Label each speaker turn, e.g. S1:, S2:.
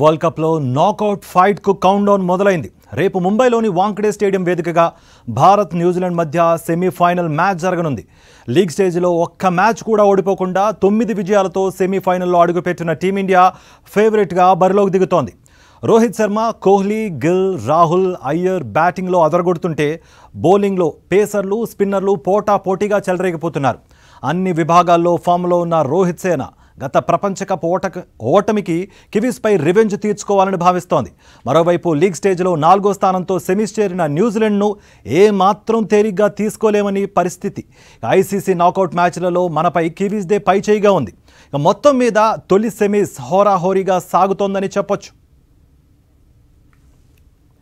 S1: world కప్లో knockout ఫైట్కు down మొదలైంది రేపు ముంబైలోని వాంకడే స్టేడియం వేదికగా భారత్ న్యూజిలాండ్ మధ్య సెమీఫైనల్ మ్యాచ్ జరగనుంది లీగ్ స్టేజ్లో ఒక్క మ్యాచ్ కూడా ఓడిపోకుండా తొమ్మిది విజయాలతో సెమీఫైనల్లో అడుగుపెట్టిన టీమిండియా ఫేవరెట్గా బరిలోకి దిగుతోంది రోహిత్ శర్మ కోహ్లీ గిల్ రాహుల్ అయ్యర్ బ్యాటింగ్లో అదరగొడుతుంటే బౌలింగ్లో పేసర్లు స్పిన్నర్లు పోటా పోటీగా చెలరేగిపోతున్నారు అన్ని విభాగాల్లో ఫామ్లో ఉన్న రోహిత్ సేన గత ప్రపంచ కప్ ఓటమికి కివీస్పై రివెంజ్ తీర్చుకోవాలని భావిస్తోంది మరోవైపు లీగ్ స్టేజ్లో నాలుగో స్థానంతో సెమీస్ చేరిన న్యూజిలాండ్ను ఏమాత్రం తేలిగ్గా తీసుకోలేమని పరిస్థితి ఐసీసీ నాకౌట్ మ్యాచ్లలో మనపై కివీస్దే పైచేయిగా ఉంది మొత్తం మీద తొలి సెమీస్ హోరాహోరీగా సాగుతోందని చెప్పొచ్చు